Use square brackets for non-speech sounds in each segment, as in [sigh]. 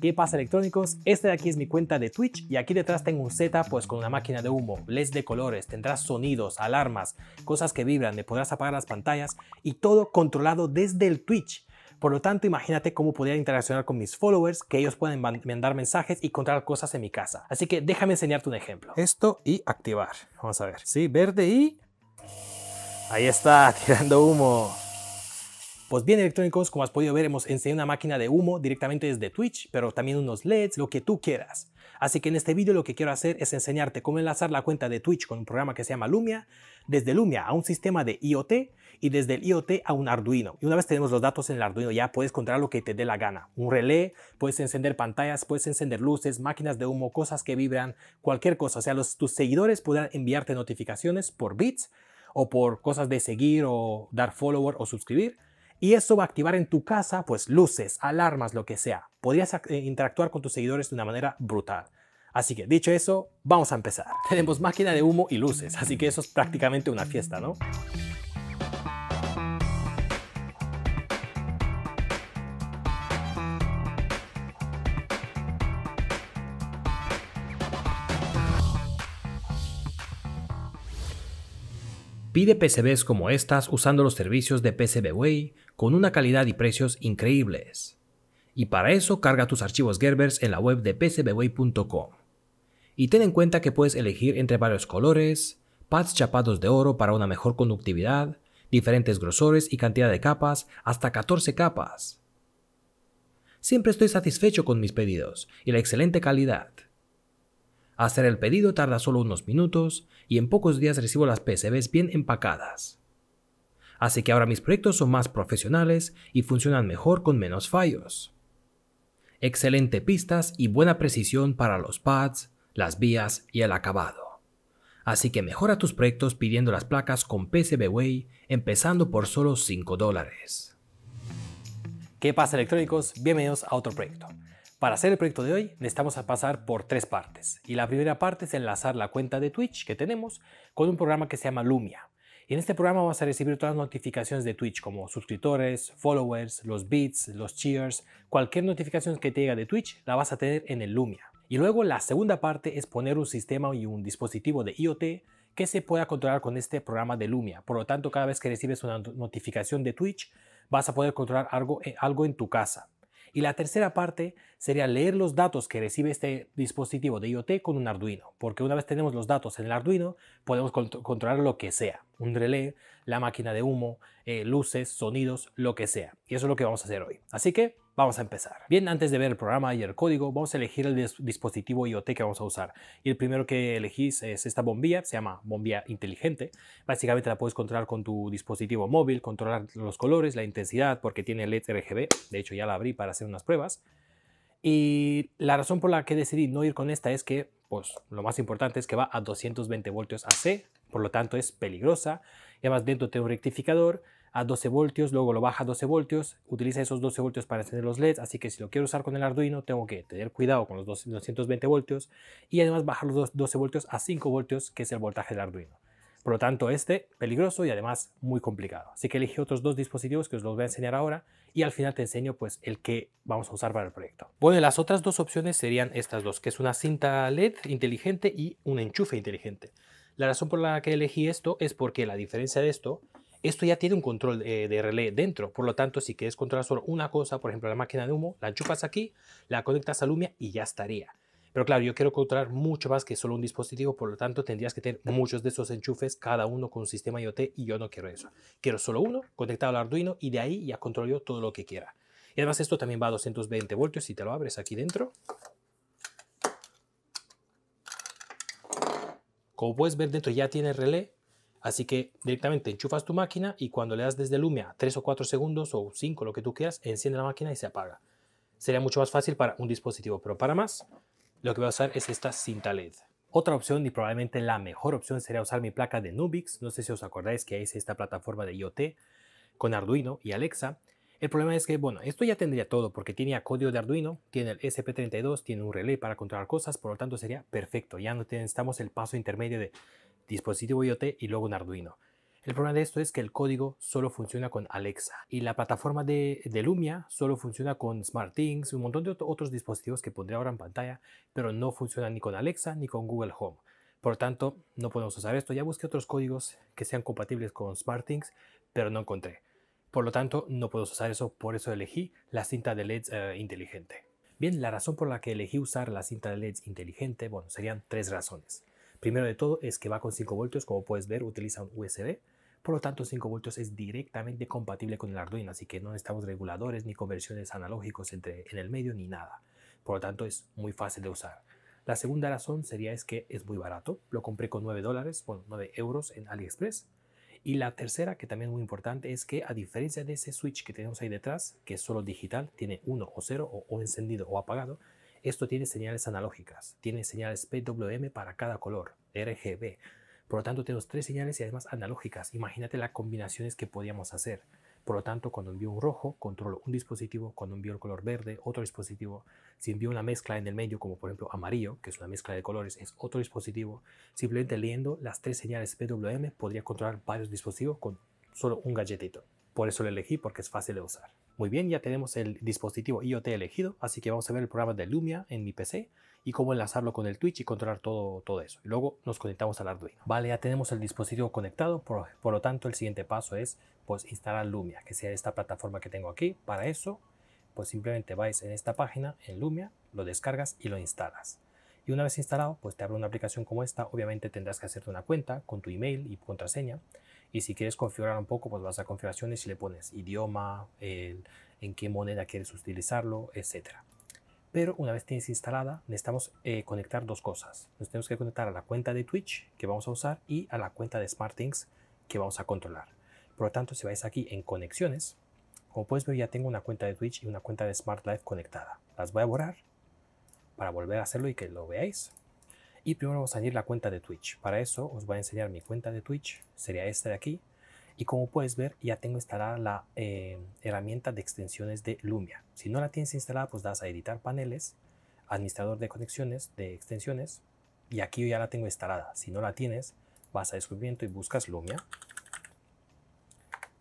¿Qué pasa electrónicos? Este de aquí es mi cuenta de Twitch y aquí detrás tengo un Z pues con una máquina de humo, LEDs de colores, tendrás sonidos, alarmas, cosas que vibran, le podrás apagar las pantallas y todo controlado desde el Twitch. Por lo tanto, imagínate cómo podría interaccionar con mis followers, que ellos pueden mandar mensajes y contar cosas en mi casa. Así que déjame enseñarte un ejemplo. Esto y activar. Vamos a ver. Sí, verde y... Ahí está, [laughs] tirando humo. Pues bien electrónicos, como has podido ver, hemos enseñado una máquina de humo directamente desde Twitch, pero también unos LEDs, lo que tú quieras. Así que en este vídeo lo que quiero hacer es enseñarte cómo enlazar la cuenta de Twitch con un programa que se llama Lumia, desde Lumia a un sistema de IoT y desde el IoT a un Arduino. Y una vez tenemos los datos en el Arduino ya puedes encontrar lo que te dé la gana. Un relé, puedes encender pantallas, puedes encender luces, máquinas de humo, cosas que vibran, cualquier cosa. O sea, los, tus seguidores podrán enviarte notificaciones por bits o por cosas de seguir o dar follower o suscribir y eso va a activar en tu casa, pues luces, alarmas, lo que sea. Podrías eh, interactuar con tus seguidores de una manera brutal. Así que dicho eso, vamos a empezar. [laughs] Tenemos máquina de humo y luces, así que eso es prácticamente una fiesta, ¿no? Pide PCBs como estas usando los servicios de PCBWay con una calidad y precios increíbles. Y para eso carga tus archivos Gerbers en la web de pcbway.com. Y ten en cuenta que puedes elegir entre varios colores, pads chapados de oro para una mejor conductividad, diferentes grosores y cantidad de capas, hasta 14 capas. Siempre estoy satisfecho con mis pedidos y la excelente calidad. Hacer el pedido tarda solo unos minutos y en pocos días recibo las PCBs bien empacadas. Así que ahora mis proyectos son más profesionales y funcionan mejor con menos fallos. Excelente pistas y buena precisión para los pads, las vías y el acabado. Así que mejora tus proyectos pidiendo las placas con PCBWay empezando por solo 5 dólares. ¿Qué pasa electrónicos? Bienvenidos a otro proyecto. Para hacer el proyecto de hoy necesitamos pasar por tres partes y la primera parte es enlazar la cuenta de Twitch que tenemos con un programa que se llama Lumia en este programa vas a recibir todas las notificaciones de Twitch, como suscriptores, followers, los beats, los cheers. Cualquier notificación que te llegue de Twitch la vas a tener en el Lumia. Y luego la segunda parte es poner un sistema y un dispositivo de IoT que se pueda controlar con este programa de Lumia. Por lo tanto, cada vez que recibes una notificación de Twitch, vas a poder controlar algo, eh, algo en tu casa. Y la tercera parte sería leer los datos que recibe este dispositivo de IoT con un Arduino, porque una vez tenemos los datos en el Arduino, podemos controlar lo que sea, un relé, la máquina de humo, eh, luces, sonidos, lo que sea. Y eso es lo que vamos a hacer hoy. Así que Vamos a empezar. Bien, antes de ver el programa y el código, vamos a elegir el dispositivo IoT que vamos a usar. Y el primero que elegís es esta bombilla, se llama bombilla inteligente. Básicamente la puedes controlar con tu dispositivo móvil, controlar los colores, la intensidad, porque tiene LED RGB. De hecho, ya la abrí para hacer unas pruebas. Y la razón por la que decidí no ir con esta es que, pues, lo más importante es que va a 220 voltios AC, por lo tanto es peligrosa. Y además dentro tiene un rectificador a 12 voltios, luego lo baja a 12 voltios, utiliza esos 12 voltios para encender los LEDs, así que si lo quiero usar con el Arduino tengo que tener cuidado con los 220 voltios y además bajar los 12 voltios a 5 voltios, que es el voltaje del Arduino. Por lo tanto, este peligroso y además muy complicado. Así que elegí otros dos dispositivos que os los voy a enseñar ahora y al final te enseño pues el que vamos a usar para el proyecto. Bueno, las otras dos opciones serían estas dos, que es una cinta LED inteligente y un enchufe inteligente. La razón por la que elegí esto es porque la diferencia de esto esto ya tiene un control eh, de relé dentro, por lo tanto, si quieres controlar solo una cosa, por ejemplo, la máquina de humo, la enchufas aquí, la conectas a Lumia y ya estaría. Pero claro, yo quiero controlar mucho más que solo un dispositivo, por lo tanto tendrías que tener muchos de esos enchufes, cada uno con un sistema IoT y yo no quiero eso. Quiero solo uno conectado al Arduino y de ahí ya controlo todo lo que quiera. Y además esto también va a 220 voltios si te lo abres aquí dentro. Como puedes ver dentro ya tiene relé, Así que directamente enchufas tu máquina y cuando le das desde Lumia 3 o 4 segundos o 5, lo que tú quieras, enciende la máquina y se apaga. Sería mucho más fácil para un dispositivo, pero para más, lo que voy a usar es esta cinta LED. Otra opción y probablemente la mejor opción sería usar mi placa de Nubix. No sé si os acordáis que es esta plataforma de IoT con Arduino y Alexa. El problema es que, bueno, esto ya tendría todo porque tiene código de Arduino, tiene el SP32, tiene un relé para controlar cosas, por lo tanto sería perfecto. Ya no necesitamos el paso intermedio de dispositivo IoT y luego un Arduino. El problema de esto es que el código solo funciona con Alexa y la plataforma de, Lumia solo funciona con SmartThings y un montón de otros dispositivos que pondré ahora en pantalla, pero no funciona ni con Alexa ni con Google Home. Por lo tanto, no podemos usar esto. Ya busqué otros códigos que sean compatibles con SmartThings, pero no encontré. Por lo tanto, no puedo usar eso, por eso elegí la cinta de LEDs eh, inteligente. Bien, la razón por la que elegí usar la cinta de LEDs inteligente, bueno, serían tres razones. Primero de todo es que va con 5 voltios, como puedes ver, utiliza un USB. Por lo tanto, 5 voltios es directamente compatible con el Arduino, así que no necesitamos reguladores ni conversiones analógicos entre, en el medio ni nada. Por lo tanto, es muy fácil de usar. La segunda razón sería es que es muy barato. Lo compré con 9 dólares, bueno, 9 euros en AliExpress. Y la tercera, que también es muy importante, es que a diferencia de ese switch que tenemos ahí detrás, que es solo digital, tiene uno o 0 o encendido o apagado, esto tiene señales analógicas, tiene señales PWM para cada color, RGB. Por lo tanto, tenemos tres señales y además analógicas. Imagínate las combinaciones que podíamos hacer. Por lo tanto, cuando envío un rojo, controlo un dispositivo, cuando envío el color verde, otro dispositivo. Si envío una mezcla en el medio, como por ejemplo amarillo, que es una mezcla de colores, es otro dispositivo. Simplemente leyendo las tres señales PWM podría controlar varios dispositivos con solo un galletito. Por eso lo elegí, porque es fácil de usar. Muy bien, ya tenemos el dispositivo IoT elegido, así que vamos a ver el programa de Lumia en mi PC y cómo enlazarlo con el Twitch y controlar todo, todo eso. Y luego nos conectamos al Arduino. Vale, ya tenemos el dispositivo conectado, por, lo tanto el siguiente paso es pues instalar Lumia, que sea esta plataforma que tengo aquí. Para eso, pues simplemente vais en esta página, en Lumia, lo descargas y lo instalas. Y una vez instalado, pues te abre una aplicación como esta. Obviamente tendrás que hacerte una cuenta con tu email y contraseña. Y si quieres configurar un poco, pues vas a configuraciones y le pones idioma, en qué moneda quieres utilizarlo, etc. Pero una vez tienes instalada, necesitamos eh, conectar dos cosas. Nos tenemos que conectar a la cuenta de Twitch que vamos a usar y a la cuenta de SmartThings que vamos a controlar. Por lo tanto, si vais aquí en conexiones, como puedes ver ya tengo una cuenta de Twitch y una cuenta de Smart conectada. Las voy a borrar para volver a hacerlo y que lo veáis. Y primero vamos a añadir la cuenta de Twitch. Para eso os voy a enseñar mi cuenta de Twitch, sería esta de aquí. Y como puedes ver, ya tengo instalada la eh, herramienta de extensiones de Lumia. Si no la tienes instalada, pues das a editar paneles, administrador de conexiones, de extensiones. Y aquí yo ya la tengo instalada. Si no la tienes, vas a descubrimiento y buscas Lumia.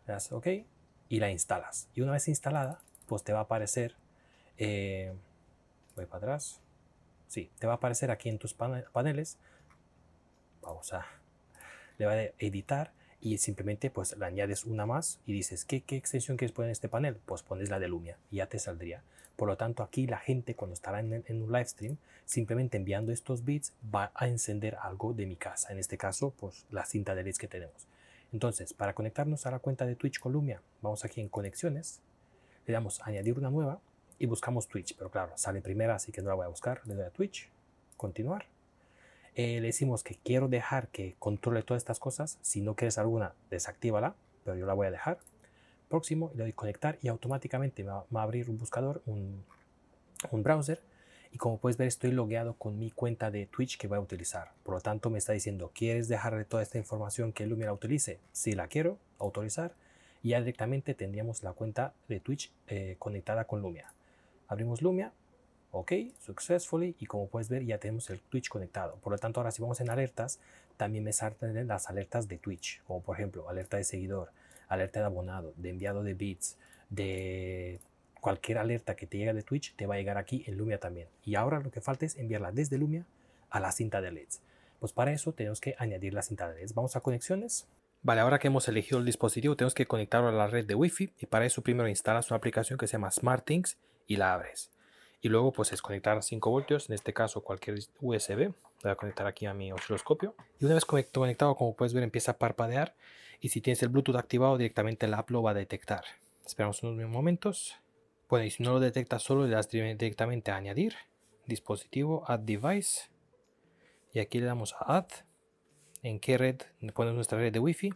Le das OK y la instalas. Y una vez instalada, pues te va a aparecer... Eh, voy para atrás. Sí, te va a aparecer aquí en tus paneles. Vamos a, le va a editar y simplemente pues le añades una más y dices, ¿qué, qué extensión quieres poner en este panel? Pues pones la de Lumia y ya te saldría. Por lo tanto, aquí la gente cuando estará en, un live stream, simplemente enviando estos bits va a encender algo de mi casa. En este caso, pues la cinta de LEDs que tenemos. Entonces, para conectarnos a la cuenta de Twitch con vamos aquí en conexiones, le damos añadir una nueva y buscamos Twitch, pero claro, sale primera, así que no la voy a buscar, le doy a Twitch, continuar. Eh, le decimos que quiero dejar que controle todas estas cosas, si no quieres alguna, desactívala, pero yo la voy a dejar. Próximo, le doy conectar y automáticamente me va, a abrir un buscador, un, un browser, y como puedes ver estoy logueado con mi cuenta de Twitch que voy a utilizar. Por lo tanto me está diciendo, ¿quieres dejarle toda esta información que Lumia utilice? Si la quiero, autorizar. Y ya directamente tendríamos la cuenta de Twitch eh, conectada con Lumia. Abrimos Lumia, ok, successfully, y como puedes ver ya tenemos el Twitch conectado. Por lo tanto, ahora si vamos en alertas, también me salen las alertas de Twitch, como por ejemplo alerta de seguidor, alerta de abonado, de enviado de bits, de cualquier alerta que te llegue de Twitch, te va a llegar aquí en Lumia también. Y ahora lo que falta es enviarla desde Lumia a la cinta de LEDs. Pues para eso tenemos que añadir la cinta de LEDs. Vamos a conexiones. Vale, ahora que hemos elegido el dispositivo, tenemos que conectarlo a la red de Wi-Fi y para eso primero instalas una aplicación que se llama SmartThings y la abres. Y luego pues es conectar 5 voltios, en este caso cualquier USB. Voy a conectar aquí a mi osciloscopio. Y una vez conectado, como puedes ver, empieza a parpadear. Y si tienes el Bluetooth activado, directamente la app lo va a detectar. Esperamos unos momentos. Bueno, y si no lo detecta solo, le das directamente a añadir. Dispositivo, add device. Y aquí le damos a add. En qué red, ponemos nuestra red de wifi.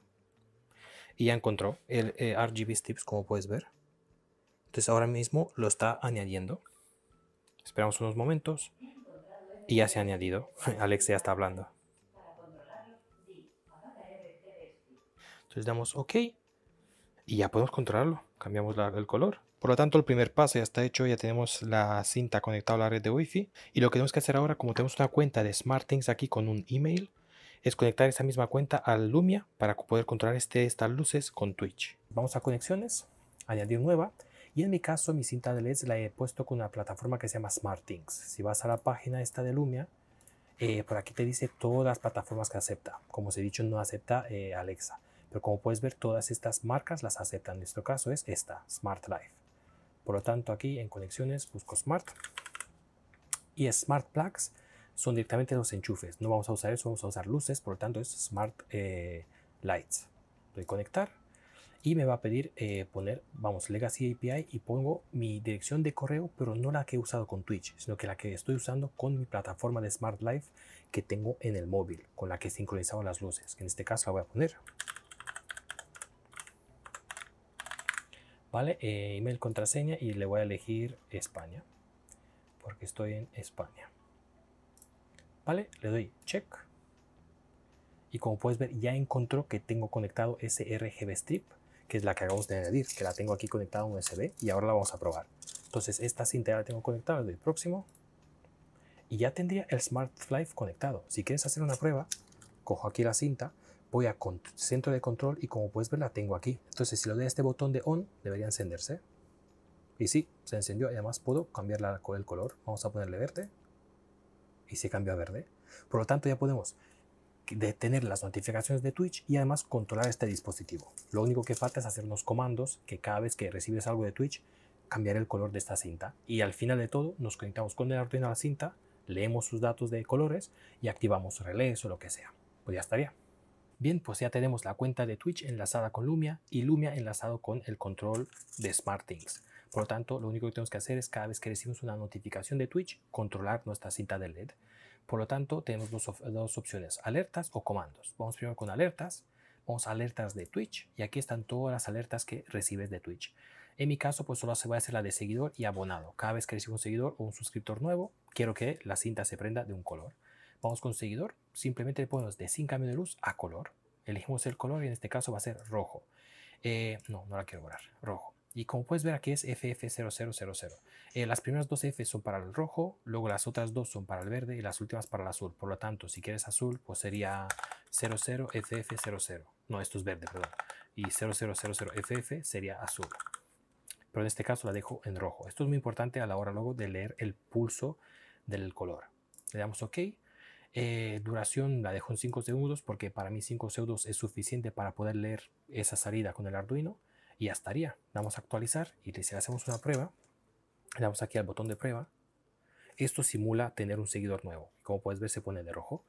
Y ya encontró el eh, RGB Steps, como puedes ver. Entonces ahora mismo lo está añadiendo. Esperamos unos momentos y ya se ha añadido. [laughs] Alex ya está hablando. Entonces damos OK y ya podemos controlarlo. Cambiamos el color. Por lo tanto, el primer paso ya está hecho, ya tenemos la cinta conectada a la red de Wi-Fi. Y lo que tenemos que hacer ahora, como tenemos una cuenta de SmartThings aquí con un email, es conectar esa misma cuenta a Lumia para poder controlar este, estas luces con Twitch. Vamos a conexiones, añadir nueva y en mi caso, mi cinta de LEDs la he puesto con una plataforma que se llama SmartThings. Si vas a la página esta de Lumia, eh, por aquí te dice todas las plataformas que acepta. Como os he dicho, no acepta eh, Alexa. Pero como puedes ver, todas estas marcas las aceptan. En nuestro caso es esta, Smart Life. Por lo tanto, aquí en conexiones busco Smart. Y Smart Plugs son directamente los enchufes. No vamos a usar eso, vamos a usar luces. Por lo tanto, es Smart eh, Lights. Doy conectar y me va a pedir eh, poner, vamos, Legacy API y pongo mi dirección de correo, pero no la que he usado con Twitch, sino que la que estoy usando con mi plataforma de Smart Life que tengo en el móvil, con la que he sincronizado las luces. En este caso la voy a poner. Vale, eh, email, contraseña y le voy a elegir España, porque estoy en España. Vale, le doy check y como puedes ver ya encontró que tengo conectado ese RGB strip que es la que acabamos de añadir, que la tengo aquí conectada a un USB y ahora la vamos a probar. Entonces esta cinta ya la tengo conectada, le doy próximo y ya tendría el Smart Life conectado. Si quieres hacer una prueba, cojo aquí la cinta, voy a centro de control y como puedes ver la tengo aquí. Entonces si lo doy a este botón de on debería encenderse. Y sí, se encendió además puedo cambiarla con el color. Vamos a ponerle verde y se cambió a verde. Por lo tanto ya podemos de tener las notificaciones de Twitch y además controlar este dispositivo. Lo único que falta es hacer unos comandos que cada vez que recibes algo de Twitch cambiar el color de esta cinta y al final de todo nos conectamos con el Arduino a la cinta, leemos sus datos de colores y activamos relés o lo que sea. Pues ya estaría. Bien, pues ya tenemos la cuenta de Twitch enlazada con Lumia y Lumia enlazado con el control de SmartThings. Por lo tanto, lo único que tenemos que hacer es cada vez que recibimos una notificación de Twitch, controlar nuestra cinta de LED. Por lo tanto, tenemos dos, opciones, alertas o comandos. Vamos primero con alertas. Vamos a alertas de Twitch y aquí están todas las alertas que recibes de Twitch. En mi caso, pues solo se va a hacer la de seguidor y abonado. Cada vez que recibo un seguidor o un suscriptor nuevo, quiero que la cinta se prenda de un color. Vamos con seguidor, simplemente le ponemos de sin cambio de luz a color. Elegimos el color y en este caso va a ser rojo. Eh, no, no la quiero borrar, rojo. Y como puedes ver aquí es FF0000. Eh, las primeras dos F son para el rojo, luego las otras dos son para el verde y las últimas para el azul. Por lo tanto, si quieres azul, pues sería 00FF00. No, esto es verde, perdón. Y 0000FF sería azul. Pero en este caso la dejo en rojo. Esto es muy importante a la hora luego de leer el pulso del color. Le damos OK. Eh, duración la dejo en 5 segundos porque para mí 5 segundos es suficiente para poder leer esa salida con el Arduino y ya estaría. Vamos a actualizar y le hacemos una prueba. Le damos aquí al botón de prueba. Esto simula tener un seguidor nuevo. Como puedes ver se pone de rojo.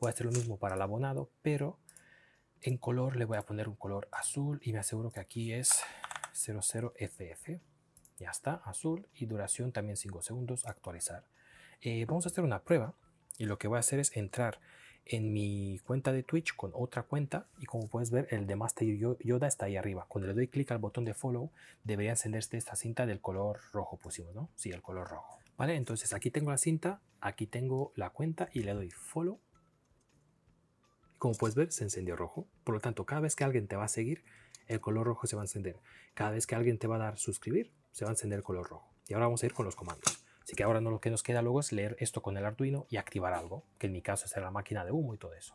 Voy a hacer lo mismo para el abonado, pero en color le voy a poner un color azul y me aseguro que aquí es 00FF. Ya está, azul y duración también 5 segundos, actualizar. Eh, vamos a hacer una prueba y lo que voy a hacer es entrar en mi cuenta de Twitch con otra cuenta y como puedes ver el de Master Yoda está ahí arriba. Cuando le doy clic al botón de follow debería encenderse esta cinta del color rojo pusimos, ¿no? Sí, el color rojo. Vale, entonces aquí tengo la cinta, aquí tengo la cuenta y le doy follow. Como puedes ver se encendió rojo. Por lo tanto, cada vez que alguien te va a seguir, el color rojo se va a encender. Cada vez que alguien te va a dar suscribir, se va a encender el color rojo. Y ahora vamos a ir con los comandos. Así que ahora no, lo que nos queda luego es leer esto con el Arduino y activar algo, que en mi caso es la máquina de humo y todo eso.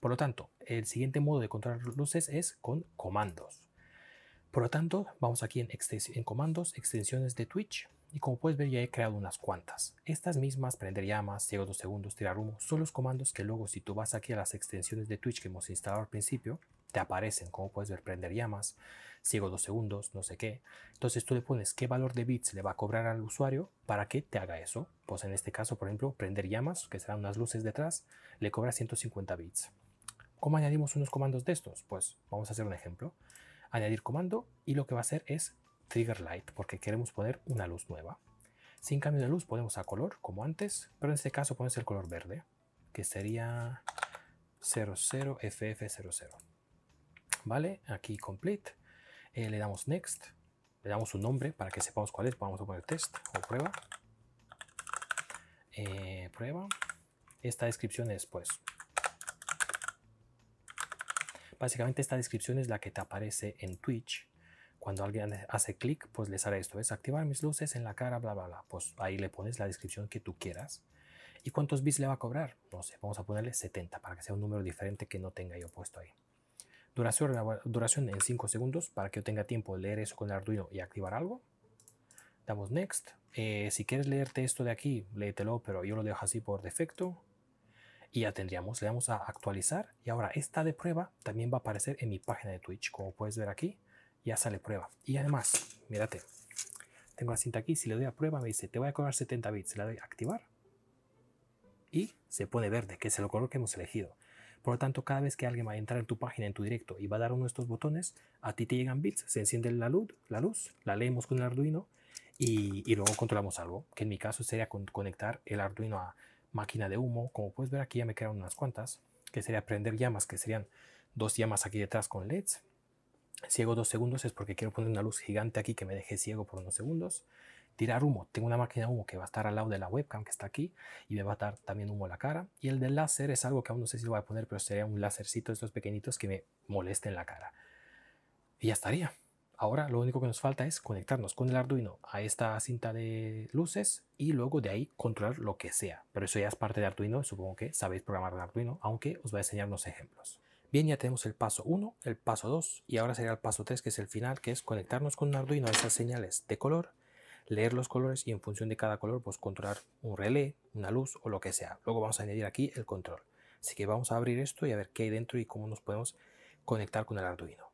Por lo tanto, el siguiente modo de controlar luces es con comandos. Por lo tanto, vamos aquí en, en comandos, extensiones de Twitch, y como puedes ver ya he creado unas cuantas. Estas mismas, prender llamas, ciego dos segundos, tirar humo, son los comandos que luego si tú vas aquí a las extensiones de Twitch que hemos instalado al principio, te aparecen, como puedes ver, prender llamas, sigo dos segundos, no sé qué. Entonces tú le pones qué valor de bits le va a cobrar al usuario para que te haga eso. Pues en este caso, por ejemplo, prender llamas, que serán unas luces detrás, le cobra 150 bits. ¿Cómo añadimos unos comandos de estos? Pues vamos a hacer un ejemplo. Añadir comando y lo que va a hacer es trigger light, porque queremos poner una luz nueva. Sin cambio de luz podemos a color, como antes, pero en este caso ponemos el color verde, que sería 00FF00. ¿vale? Aquí complete, eh, le damos next, le damos un nombre para que sepamos cuál es, vamos a poner test o prueba, eh, prueba, esta descripción es pues, básicamente esta descripción es la que te aparece en Twitch, cuando alguien hace clic, pues les sale esto, es activar mis luces en la cara, bla, bla, bla. Pues ahí le pones la descripción que tú quieras. ¿Y cuántos bits le va a cobrar? No sé, vamos a ponerle 70 para que sea un número diferente que no tenga yo puesto ahí. Duración, duración en 5 segundos para que yo tenga tiempo de leer eso con el Arduino y activar algo. Damos Next. Eh, si quieres leerte esto de aquí, léetelo, pero yo lo dejo así por defecto. Y ya tendríamos, le damos a actualizar. Y ahora esta de prueba también va a aparecer en mi página de Twitch. Como puedes ver aquí, ya sale prueba. Y además, mírate, tengo la cinta aquí. Si le doy a prueba, me dice, te voy a cobrar 70 bits. Le doy a activar. Y se pone verde, que es el color que hemos elegido. Por lo tanto, cada vez que alguien va a entrar en tu página, en tu directo y va a dar uno de estos botones, a ti te llegan bits, se enciende la luz, la, luz, la leemos con el Arduino y, luego controlamos algo, que en mi caso sería conectar el Arduino a máquina de humo. Como puedes ver aquí ya me quedan unas cuantas, que sería prender llamas, que serían dos llamas aquí detrás con LEDs. Ciego dos segundos es porque quiero poner una luz gigante aquí que me deje ciego por unos segundos tirar humo. Tengo una máquina de humo que va a estar al lado de la webcam que está aquí y me va a dar también humo a la cara. Y el del láser es algo que aún no sé si lo voy a poner, pero sería un lásercito de estos pequeñitos que me molesten la cara. Y ya estaría. Ahora lo único que nos falta es conectarnos con el Arduino a esta cinta de luces y luego de ahí controlar lo que sea. Pero eso ya es parte de Arduino, supongo que sabéis programar de Arduino, aunque os voy a enseñar unos ejemplos. Bien, ya tenemos el paso 1, el paso 2 y ahora sería el paso 3 que es el final, que es conectarnos con un Arduino a estas señales de color leer los colores y en función de cada color pues controlar un relé, una luz o lo que sea. Luego vamos a añadir aquí el control. Así que vamos a abrir esto y a ver qué hay dentro y cómo nos podemos conectar con el Arduino.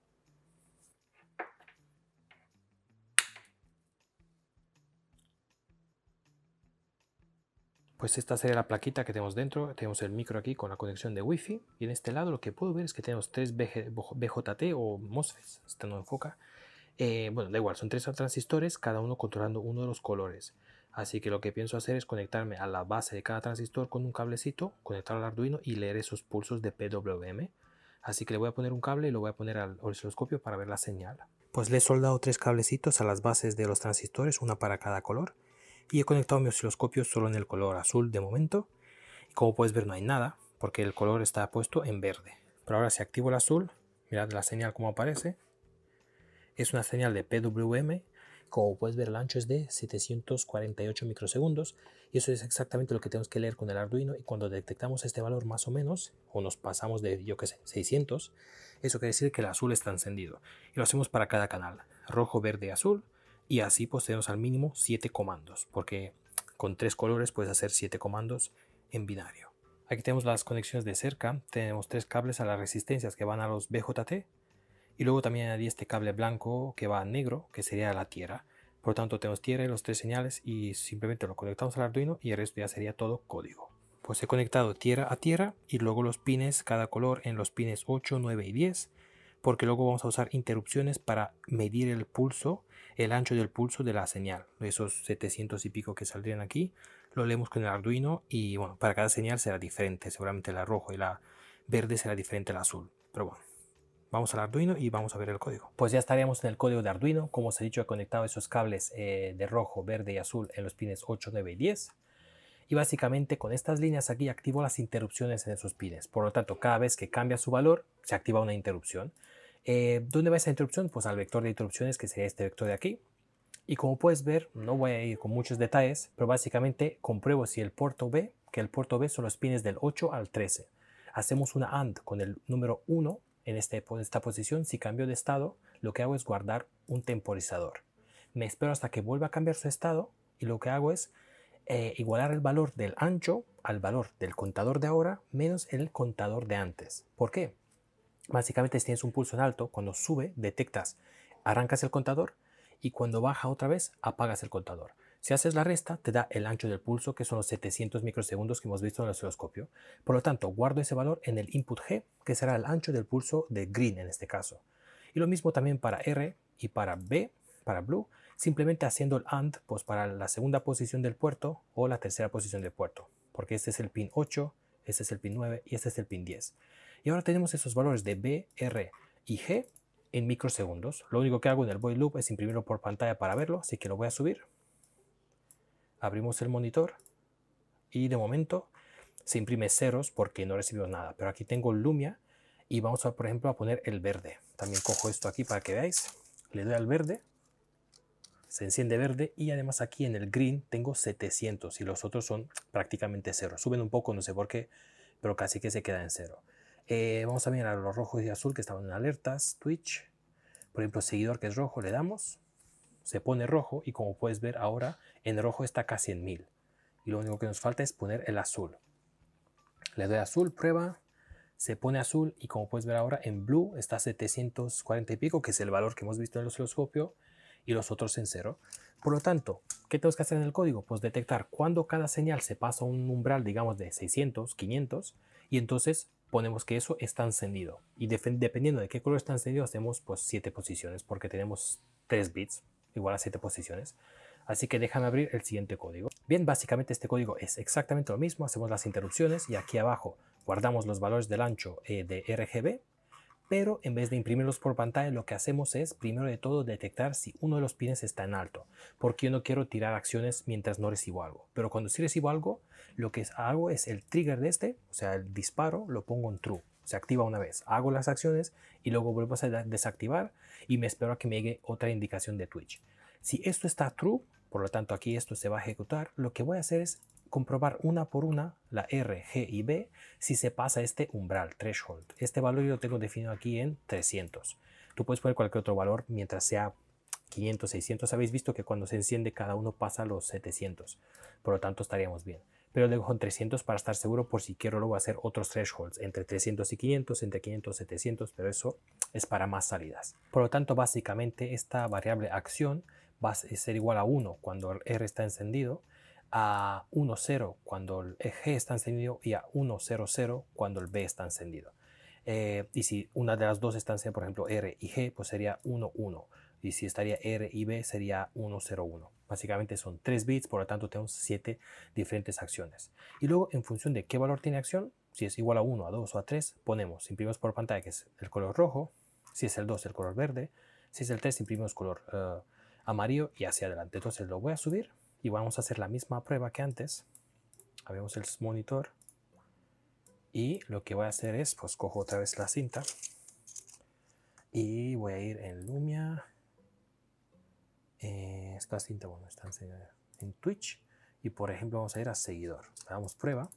Pues esta sería la plaquita que tenemos dentro. Tenemos el micro aquí con la conexión de Wi-Fi. Y en este lado lo que puedo ver es que tenemos tres BJT o MOSFETs. E este no enfoca. Eh, bueno, da igual, son tres transistores, cada uno controlando uno de los colores. Así que lo que pienso hacer es conectarme a la base de cada transistor con un cablecito, conectar al Arduino y leer esos pulsos de PWM. Así que le voy a poner un cable y lo voy a poner al osciloscopio para ver la señal. Pues le he soldado tres cablecitos a las bases de los transistores, una para cada color. Y he conectado mi osciloscopio solo en el color azul de momento. como puedes ver no hay nada, porque el color está puesto en verde. Pero ahora si activo el azul, mirad la señal como aparece. Es una señal de PWM, como puedes ver el ancho es de 748 microsegundos y eso es exactamente lo que tenemos que leer con el Arduino y cuando detectamos este valor más o menos o nos pasamos de yo qué sé 600 eso quiere decir que el azul está encendido y lo hacemos para cada canal rojo verde azul y así poseemos al mínimo 7 comandos porque con tres colores puedes hacer 7 comandos en binario aquí tenemos las conexiones de cerca tenemos tres cables a las resistencias que van a los BJT y luego también añadí este cable blanco que va a negro, que sería la tierra. Por lo tanto, tenemos tierra y los tres señales y simplemente lo conectamos al Arduino y el resto ya sería todo código. Pues he conectado tierra a tierra y luego los pines, cada color en los pines 8, 9 y 10, porque luego vamos a usar interrupciones para medir el pulso, el ancho del pulso de la señal. Esos 700 y pico que saldrían aquí, lo leemos con el Arduino y bueno, para cada señal será diferente, seguramente la rojo y la verde será diferente al azul, pero bueno. Vamos al Arduino y vamos a ver el código. Pues ya estaríamos en el código de Arduino. Como os he dicho, he conectado esos cables eh, de rojo, verde y azul en los pines 8, 9 y 10. Y básicamente con estas líneas aquí activo las interrupciones en esos pines. Por lo tanto, cada vez que cambia su valor, se activa una interrupción. Eh, ¿Dónde va esa interrupción? Pues al vector de interrupciones, que sería este vector de aquí. Y como puedes ver, no voy a ir con muchos detalles, pero básicamente compruebo si el puerto B, que el puerto B son los pines del 8 al 13. Hacemos una AND con el número 1 este, en esta posición, si cambio de estado, lo que hago es guardar un temporizador. Me espero hasta que vuelva a cambiar su estado y lo que hago es eh, igualar el valor del ancho al valor del contador de ahora menos el contador de antes. ¿Por qué? Básicamente si tienes un pulso en alto, cuando sube detectas, arrancas el contador y cuando baja otra vez apagas el contador. Si haces la resta, te da el ancho del pulso, que son los 700 microsegundos que hemos visto en el osciloscopio. Por lo tanto, guardo ese valor en el input G, que será el ancho del pulso de green en este caso. Y lo mismo también para R y para B, para blue, simplemente haciendo el AND pues, para la segunda posición del puerto o la tercera posición del puerto, porque este es el pin 8, este es el pin 9 y este es el pin 10. Y ahora tenemos esos valores de B, R y G en microsegundos. Lo único que hago en el void loop es imprimirlo por pantalla para verlo, así que lo voy a subir abrimos el monitor y de momento se imprime ceros porque no recibimos nada. Pero aquí tengo Lumia y vamos a, por ejemplo, a poner el verde. También cojo esto aquí para que veáis. Le doy al verde, se enciende verde y además aquí en el green tengo 700 y los otros son prácticamente cero. Suben un poco, no sé por qué, pero casi que se queda en cero. Eh, vamos a mirar a los rojos y azul que estaban en alertas, Twitch. Por ejemplo, seguidor que es rojo, le damos se pone rojo y como puedes ver ahora, en rojo está casi en 1000. Y lo único que nos falta es poner el azul. Le doy azul, prueba, se pone azul y como puedes ver ahora en blue está 740 y pico, que es el valor que hemos visto en el osciloscopio, y los otros en cero. Por lo tanto, ¿qué tenemos que hacer en el código? Pues detectar cuando cada señal se pasa un umbral, digamos, de 600, 500, y entonces ponemos que eso está encendido. Y dependiendo de qué color está encendido, hacemos pues siete posiciones, porque tenemos 3 bits igual a 7 posiciones. Así que déjame abrir el siguiente código. Bien, básicamente este código es exactamente lo mismo, hacemos las interrupciones y aquí abajo guardamos los valores del ancho eh, de RGB, pero en vez de imprimirlos por pantalla lo que hacemos es primero de todo detectar si uno de los pines está en alto, porque yo no quiero tirar acciones mientras no recibo algo. Pero cuando sí recibo algo, lo que hago es el trigger de este, o sea el disparo, lo pongo en true se activa una vez, hago las acciones y luego vuelvo a desactivar y me espero a que me llegue otra indicación de Twitch. Si esto está true, por lo tanto aquí esto se va a ejecutar, lo que voy a hacer es comprobar una por una la R, G y B si se pasa este umbral, threshold. Este valor yo lo tengo definido aquí en 300. Tú puedes poner cualquier otro valor mientras sea 500, 600. Habéis visto que cuando se enciende cada uno pasa los 700. Por lo tanto estaríamos bien pero le dejo con 300 para estar seguro por si quiero luego hacer otros thresholds entre 300 y 500, entre 500 y 700, pero eso es para más salidas. Por lo tanto, básicamente esta variable acción va a ser igual a 1 cuando el R está encendido, a 1.0 cuando el e G está encendido y a 1.00 cuando el B está encendido. Eh, y si una de las dos están, por ejemplo, R y G, pues sería 1.1. Y si estaría R y B, sería 1.01. Básicamente son 3 bits, por lo tanto tenemos 7 diferentes acciones. Y luego, en función de qué valor tiene acción, si es igual a 1, a 2 o a 3, ponemos, imprimimos por pantalla que es el color rojo, si es el 2 el color verde, si es el 3 imprimimos color eh, amarillo y hacia adelante. Entonces lo voy a subir y vamos a hacer la misma prueba que antes. Abrimos el monitor y lo que voy a hacer es, pues cojo otra vez la cinta y voy a ir en Lumia eh, esta cinta, bueno, está en, Twitch. Y por ejemplo, vamos a ir a seguidor. Le damos prueba.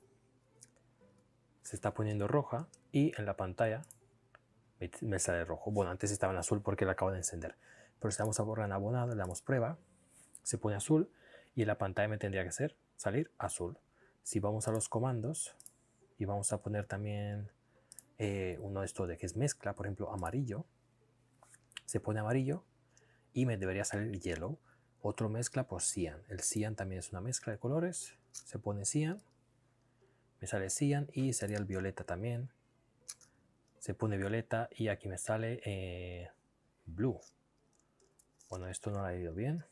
Se está poniendo roja y en la pantalla me, sale rojo. Bueno, antes estaba en azul porque la acabo de encender. Pero si vamos a borrar en abonado, le damos prueba. Se pone azul y en la pantalla me tendría que ser salir azul. Si vamos a los comandos y vamos a poner también eh, uno de estos de que es mezcla, por ejemplo, amarillo. Se pone amarillo y me debería salir yellow. Otro mezcla por cyan. El cyan también es una mezcla de colores. Se pone cyan. Me sale cyan y sería el violeta también. Se pone violeta y aquí me sale eh, blue. Bueno, esto no lo he ido bien.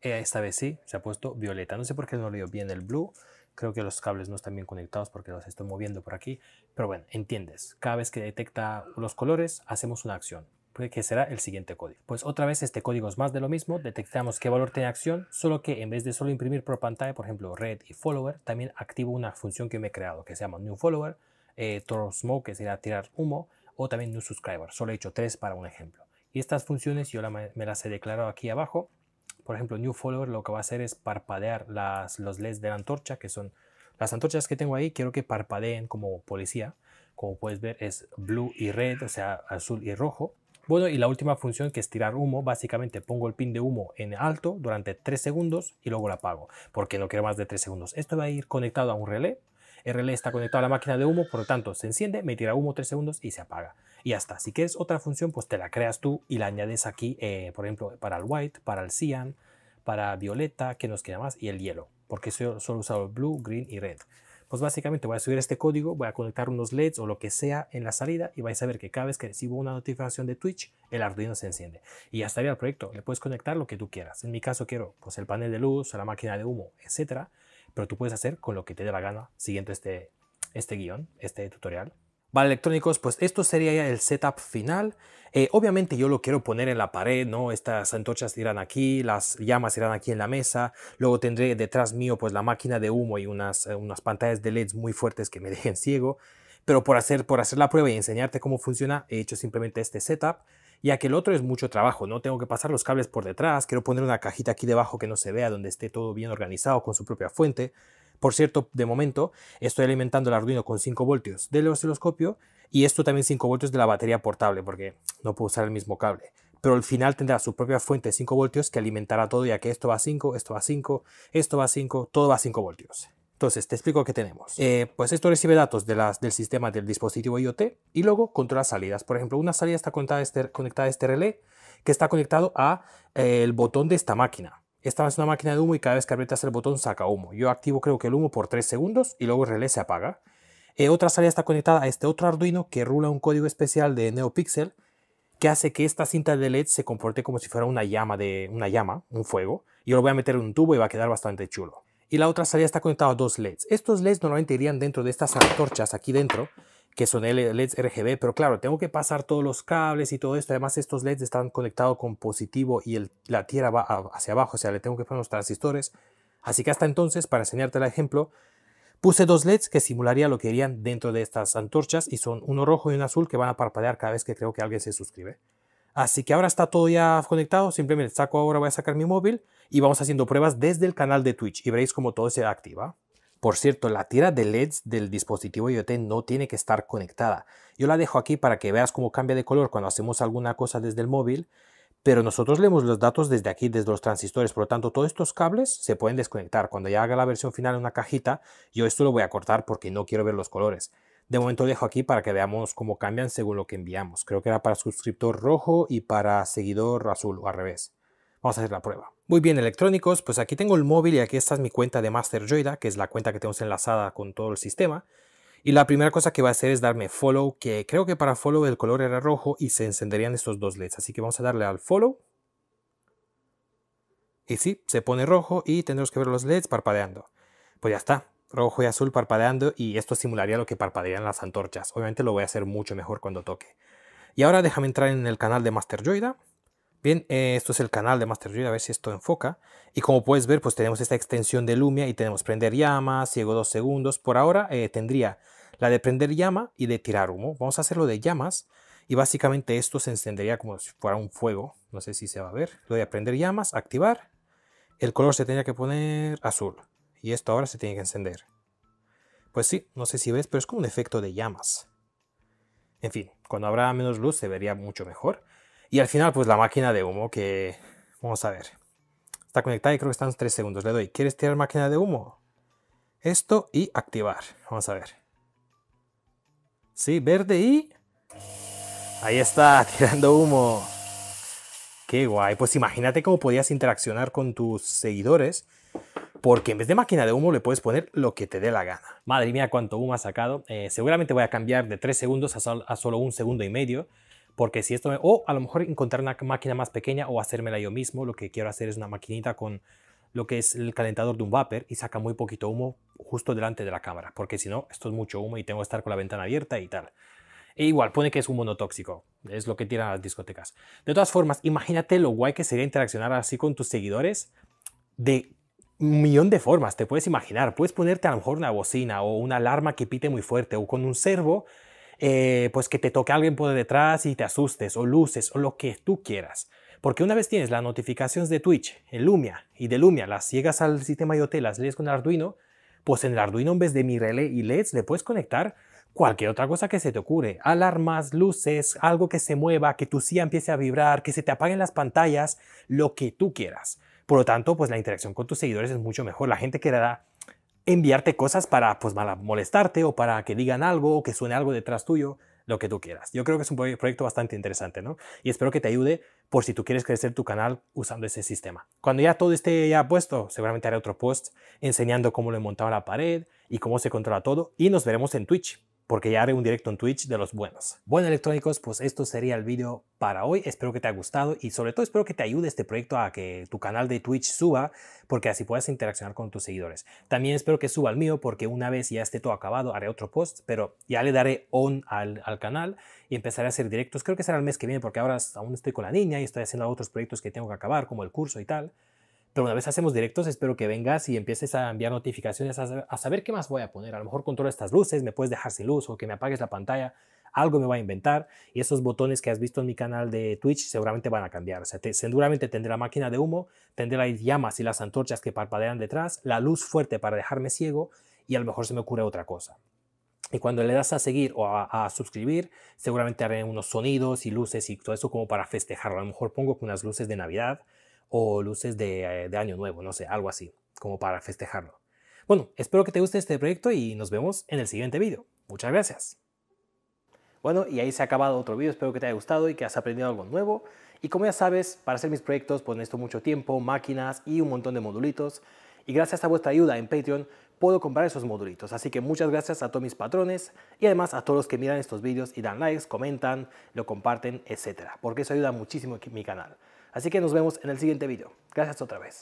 Eh, esta vez sí, se ha puesto violeta. No sé por qué no lo leído bien el blue. Creo que los cables no están bien conectados porque los estoy moviendo por aquí. Pero bueno, entiendes. Cada vez que detecta los colores, hacemos una acción que será el siguiente código. Pues otra vez este código es más de lo mismo, detectamos qué valor tiene acción, solo que en vez de solo imprimir por pantalla, por ejemplo, red y follower, también activo una función que me he creado que se llama new follower, eh, throw smoke, que será tirar humo, o también new subscriber, solo he hecho tres para un ejemplo. Y estas funciones yo me las he declarado aquí abajo. Por ejemplo, new follower lo que va a hacer es parpadear las, los LEDs de la antorcha, que son las antorchas que tengo ahí, quiero que parpadeen como policía. Como puedes ver es blue y red, o sea, azul y rojo bueno, y la última función que es tirar humo, básicamente pongo el pin de humo en alto durante 3 segundos y luego la apago, porque no quiero más de 3 segundos. Esto va a ir conectado a un relé, el relé está conectado a la máquina de humo, por lo tanto se enciende, me tira humo 3 segundos y se apaga. Y hasta, está. Si quieres otra función, pues te la creas tú y la añades aquí, eh, por ejemplo, para el white, para el cyan, para violeta, que nos queda más, y el hielo, porque solo he usado el blue, green y red pues básicamente voy a subir este código, voy a conectar unos LEDs o lo que sea en la salida y vais a ver que cada vez que recibo una notificación de Twitch, el Arduino se enciende. Y ya estaría el proyecto, le puedes conectar lo que tú quieras. En mi caso quiero pues el panel de luz, la máquina de humo, etcétera, pero tú puedes hacer con lo que te dé la gana siguiendo este, este guión, este tutorial. Vale, electrónicos, pues esto sería ya el setup final. Eh, obviamente yo lo quiero poner en la pared, ¿no? Estas antorchas irán aquí, las llamas irán aquí en la mesa, luego tendré detrás mío pues la máquina de humo y unas, eh, unas pantallas de LEDs muy fuertes que me [laughs] dejen ciego, pero por hacer, por hacer la prueba y enseñarte cómo funciona, he hecho simplemente este setup, ya que el otro es mucho trabajo, ¿no? Tengo que pasar los cables por detrás, quiero poner una cajita aquí debajo que no se vea, donde esté todo bien organizado con su propia fuente, por cierto, de momento estoy alimentando el Arduino con 5 voltios del osciloscopio y esto también 5 voltios de la batería portable porque no puedo usar el mismo cable. Pero al final tendrá su propia fuente de 5 voltios que alimentará todo ya que esto va a 5, esto va a 5, esto va a 5, todo va a 5 voltios. Entonces, te explico qué tenemos. Eh, pues esto recibe datos del sistema del dispositivo IoT y luego controla salidas. Por ejemplo, una salida está conectada a este, a este relé que está conectado a eh, el botón de esta máquina. Esta es una máquina de humo y cada vez que aprietas el botón saca humo. Yo activo creo que el humo por 3 segundos y luego el relé se apaga. Eh, otra salida está conectada a este otro Arduino que rula un código especial de NeoPixel que hace que esta cinta de LED se comporte como si fuera una llama, de, una llama, un fuego. Yo lo voy a meter en un tubo y va a quedar bastante chulo. Y la otra salida está conectada a dos LEDs. Estos LEDs normalmente irían dentro de estas antorchas aquí dentro, que son LEDs RGB, pero claro, tengo que pasar todos los cables y todo esto. Además, estos LEDs están conectados con positivo y el, la tierra va hacia abajo, o sea, le tengo que poner los transistores. Así que hasta entonces, para enseñarte el ejemplo, puse dos LEDs que simularía lo que irían dentro de estas antorchas y son uno rojo y uno azul que van a parpadear cada vez que creo que alguien se suscribe. Así que ahora está todo ya conectado, simplemente saco ahora, voy a sacar mi móvil y vamos haciendo pruebas desde el canal de Twitch y veréis cómo todo se activa. Por cierto, la tira de LEDs del dispositivo IoT no tiene que estar conectada. Yo la dejo aquí para que veas cómo cambia de color cuando hacemos alguna cosa desde el móvil, pero nosotros leemos los datos desde aquí, desde los transistores, por lo tanto todos estos cables se pueden desconectar. Cuando ya haga la versión final en una cajita, yo esto lo voy a cortar porque no quiero ver los colores. De momento dejo aquí para que veamos cómo cambian según lo que enviamos. Creo que era para suscriptor rojo y para seguidor azul o al revés. Vamos a hacer la prueba. Muy bien electrónicos, pues aquí tengo el móvil y aquí esta es mi cuenta de Master Joyda, que es la cuenta que tenemos enlazada con todo el sistema. Y la primera cosa que va a hacer es darme follow, que creo que para follow el color era rojo y se encenderían estos dos LEDs. Así que vamos a darle al follow. Y sí, se pone rojo y tendremos que ver los LEDs parpadeando. Pues ya está, rojo y azul parpadeando y esto simularía lo que parpadearían las antorchas. Obviamente lo voy a hacer mucho mejor cuando toque. Y ahora déjame entrar en el canal de Master Joyda. Bien, eh, esto es el canal de Master a ver si esto enfoca. Y como puedes ver, pues tenemos esta extensión de Lumia y tenemos prender llamas, ciego dos segundos. Por ahora eh, tendría la de prender llama y de tirar humo. Vamos a hacerlo de llamas y básicamente esto se encendería como si fuera un fuego. No sé si se va a ver. Lo a prender llamas, activar. El color se tenía que poner azul y esto ahora se tiene que encender. Pues sí, no sé si ves, pero es como un efecto de llamas. En fin, cuando habrá menos luz se vería mucho mejor. Y al final, pues la máquina de humo que... Vamos a ver. Está conectada y creo que están 3 segundos. Le doy. ¿Quieres tirar máquina de humo? Esto y activar. Vamos a ver. Sí, verde y... Ahí está, [laughs] tirando humo. Qué guay. Pues imagínate cómo podías interaccionar con tus seguidores. Porque en vez de máquina de humo le puedes poner lo que te dé la gana. Madre mía, cuánto humo ha sacado. Eh, seguramente voy a cambiar de 3 segundos a, a solo un segundo y medio porque si esto, o a lo mejor encontrar una máquina más pequeña o hacérmela yo mismo, lo que quiero hacer es una maquinita con lo que es el calentador de un vapor y saca muy poquito humo justo delante de la cámara, porque si no, esto es mucho humo y tengo que estar con la ventana abierta y tal. E igual, pone que es un no tóxico, es lo que tiran a las discotecas. De todas formas, imagínate lo guay que sería interaccionar así con tus seguidores de un millón de formas, te puedes imaginar. Puedes ponerte a lo mejor una bocina o una alarma que pite muy fuerte o con un servo eh, pues que te toque alguien por detrás y te asustes o luces o lo que tú quieras. Porque una vez tienes las notificaciones de Twitch, en Lumia y de Lumia las llegas al sistema IoT, las lees con Arduino, pues en el Arduino en vez de mi relé y LEDs le puedes conectar cualquier otra cosa que se te ocurre, alarmas, luces, algo que se mueva, que tu silla empiece a vibrar, que se te apaguen las pantallas, lo que tú quieras. Por lo tanto, pues la interacción con tus seguidores es mucho mejor. La gente quedará enviarte cosas para, pues, molestarte o para que digan algo o que suene algo detrás tuyo, lo que tú quieras. Yo creo que es un proyecto bastante interesante, ¿no? Y espero que te ayude por si tú quieres crecer tu canal usando ese sistema. Cuando ya todo esté ya puesto, seguramente haré otro post enseñando cómo lo he montado a la pared y cómo se controla todo y nos veremos en Twitch porque ya haré un directo en Twitch de los buenos. Bueno electrónicos, pues esto sería el vídeo para hoy. Espero que te haya gustado y sobre todo espero que te ayude este proyecto a que tu canal de Twitch suba porque así puedas interaccionar con tus seguidores. También espero que suba al mío porque una vez ya esté todo acabado haré otro post, pero ya le daré on al, al canal y empezaré a hacer directos. Creo que será el mes que viene porque ahora aún estoy con la niña y estoy haciendo otros proyectos que tengo que acabar como el curso y tal. Pero una vez hacemos directos, espero que vengas y empieces a enviar notificaciones a, saber qué más voy a poner. A lo mejor controlo estas luces, me puedes dejar sin luz o que me apagues la pantalla algo me va a inventar y esos botones que has visto en mi canal de Twitch seguramente van a cambiar. O sea, seguramente tendré la máquina de humo, tendré las llamas y las antorchas que parpadean detrás, la luz fuerte para dejarme ciego y a lo mejor se me ocurre otra cosa. Y cuando le das a seguir o a, a suscribir, seguramente haré unos sonidos y luces y todo eso como para festejarlo. A lo mejor pongo unas luces de Navidad o luces eh, de, Año Nuevo, no sé, algo así, como para festejarlo. Bueno, espero que te guste este proyecto y nos vemos en el siguiente vídeo. Muchas gracias. Bueno, y ahí se ha acabado otro vídeo, espero que te haya gustado y que has aprendido algo nuevo. Y como ya sabes, para hacer mis proyectos pues necesito mucho tiempo, máquinas y un montón de modulitos. Y gracias a vuestra ayuda en Patreon puedo comprar esos modulitos. Así que muchas gracias a todos mis patrones y además a todos los que miran estos vídeos y dan likes, comentan, lo comparten, etc. Porque eso ayuda muchísimo a mi canal. Así que nos vemos en el siguiente video. Gracias otra vez.